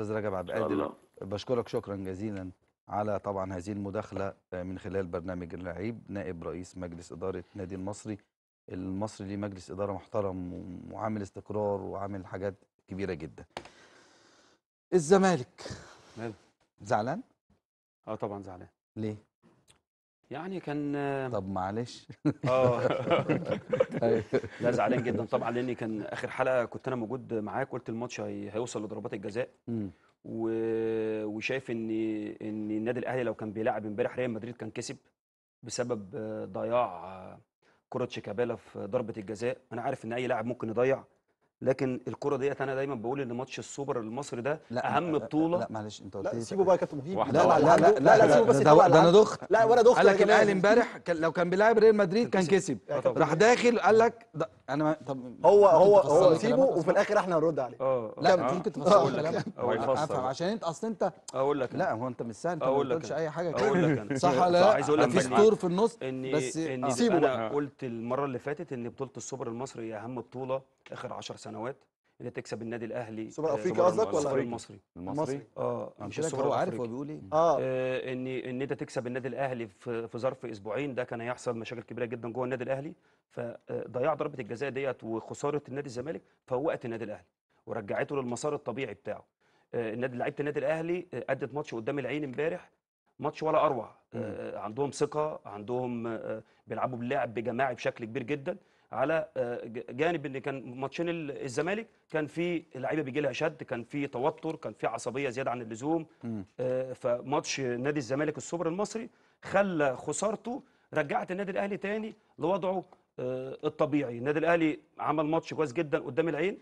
استاذ رجب عبد القادر بشكرك شكرا جزيلا على طبعا هذه المداخله من خلال برنامج اللعيب نائب رئيس مجلس اداره نادي المصري المصري ليه مجلس اداره محترم وعامل استقرار وعامل حاجات كبيره جدا الزمالك ماله زعلان اه طبعا زعلان ليه يعني كان طب معلش اه أيوه. لا زعلان جدا طبعا لاني كان اخر حلقه كنت انا موجود معاك قلت الماتش هي... هيوصل لضربات الجزاء و... وشايف ان ان النادي الاهلي لو كان بيلعب امبارح ريال مدريد كان كسب بسبب ضياع كره شيكابالا في ضربه الجزاء انا عارف ان اي لاعب ممكن يضيع لكن الكره ديت انا دايما بقول ان ماتش السوبر المصري ده لا اهم بطوله لا معلش انت قلت لا سيبه بقى يا كابتن مهيب لا لا لا لا لا, لا, سيبه بس ده, ده انا دخت لا ولا دخت قال لك الاهلي امبارح لو كان بيلعب ريال مدريد كان كسب راح داخل قال لك انا ما... طب هو هو هو سيبه وفي الاخر احنا هنرد عليه اه, آه. لا انت ممكن تفسر آه. كلامك افهم عشان انت اصل انت اقول لك لا هو انت مش سهل انت ما بتقولش اي حاجه كده اقول لك انا صح ولا لا عايز اقول لك في سطور في النص بس إني سيبه انا قلت المره اللي فاتت ان بطوله السوبر المصري هي اهم بطوله اخر 10 سنوات اللي تكسب النادي الاهلي سوبر آه، افريقيا قصدك ولا المصري المصري اه, آه، مش هو عارف هو بيقول ايه آه. آه ان ان انت تكسب النادي الاهلي في, في ظرف اسبوعين ده كان هيحصل مشاكل كبيره جدا جوه النادي الاهلي فضياع آه، ضربه الجزاء ديت وخساره النادي الزمالك فوقت النادي الاهلي ورجعته للمسار الطبيعي بتاعه آه النادي لعيبه النادي الاهلي ادت ماتش قدام العين امبارح ماتش ولا اروع آه عندهم ثقه عندهم آه بيلعبوا باللعب بجماعي بشكل كبير جدا على آه، جانب ان كان ماتشين الزمالك كان في لعيبه بيجي لها شد كان في توتر كان في عصبيه زياده عن اللزوم آه، فماتش نادي الزمالك السوبر المصري خلى خسارته رجعت النادي الاهلي تاني لوضعه آه، الطبيعي النادي الاهلي عمل ماتش كويس جدا قدام العين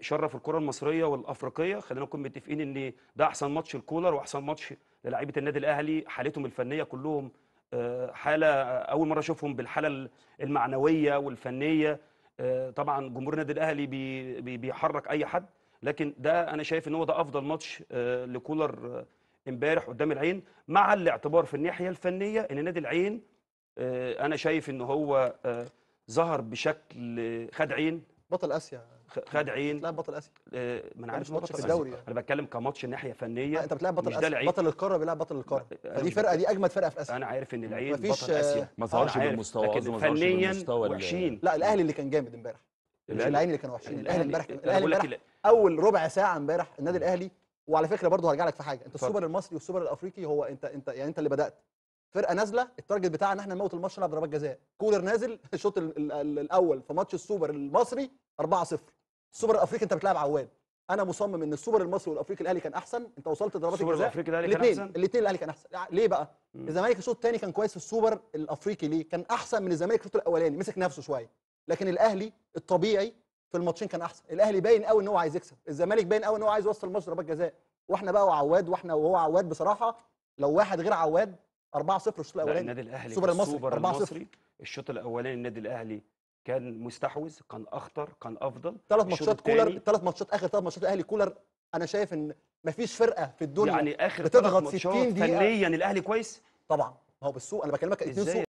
شرف الكره المصريه والافريقيه خلينا نكون متفقين ان ده احسن ماتش الكولر واحسن ماتش للاعيبه النادي الاهلي حالتهم الفنيه كلهم آه، حاله آه، اول مره اشوفهم بالحاله المعنويه والفنيه آه، طبعا جمهور النادي الاهلي بيحرك اي حد لكن ده انا شايف ان هو ده افضل ماتش لكولر امبارح قدام العين مع الاعتبار في الناحيه الفنيه ان نادي العين انا شايف ان هو ظهر بشكل خد عين بطل اسيا خادعين لاعب بطل اسيا آه، ما انا يعني عارف ماتش في الدوري يعني. انا بتكلم كماتش ناحيه فنيه انت بتلعب بطل اسيا بطل القاره بيلعب بطل القاره دي فرقه دي اجمد فرقه في اسيا انا عارف ان العين بطل اسيا ما ظهرش بالمستوى لكن فنيا وحشين لا الاهلي اللي كان جامد امبارح مش العين اللي كانوا وحشين الاهلي امبارح الاهلي امبارح اول ربع ساعه امبارح النادي الاهلي وعلى فكره برضه هرجع لك في حاجه انت السوبر المصري والسوبر الافريقي هو انت انت يعني انت اللي بدات فرقه نازله التارجت بتاعها ان احنا نموت الماتش نلعب ضربات جزاء كولر نازل الشوط الاول في ماتش السوبر المصري 4-0 السوبر الافريقي انت بتلعب عواد انا مصمم ان السوبر المصري والافريقي الاهلي كان احسن انت وصلت ضربات الجزاء السوبر الافريقي الاهلي كان احسن الاثنين الاهلي كان احسن ليه بقى الزمالك الشوط الثاني كان كويس في السوبر الافريقي ليه كان احسن من الزمالك الشوط الاولاني مسك نفسه شويه لكن الاهلي الطبيعي في الماتشين كان احسن الاهلي باين قوي ان هو عايز يكسب الزمالك باين قوي ان هو عايز يوصل ماتش ضربات جزاء واحنا بقى وعواد واحنا وهو عواد بصراحه لو واحد غير عواد 4-0 الشوط الاولاني النادي الاهلي السوبر المصري 4-0 الشوط الاولاني النادي الاهلي كان مستحوذ كان اخطر كان افضل ثلاث ماتشات كولر ثلاث ماتشات اخر ثلاث ماتشات الاهلي كولر انا شايف ان مفيش فرقه في الدنيا يعني اخر بتضغط 60 دقيقه فنيا الاهلي كويس طبعا ما هو بالسوق انا بكلمك اثنين سوق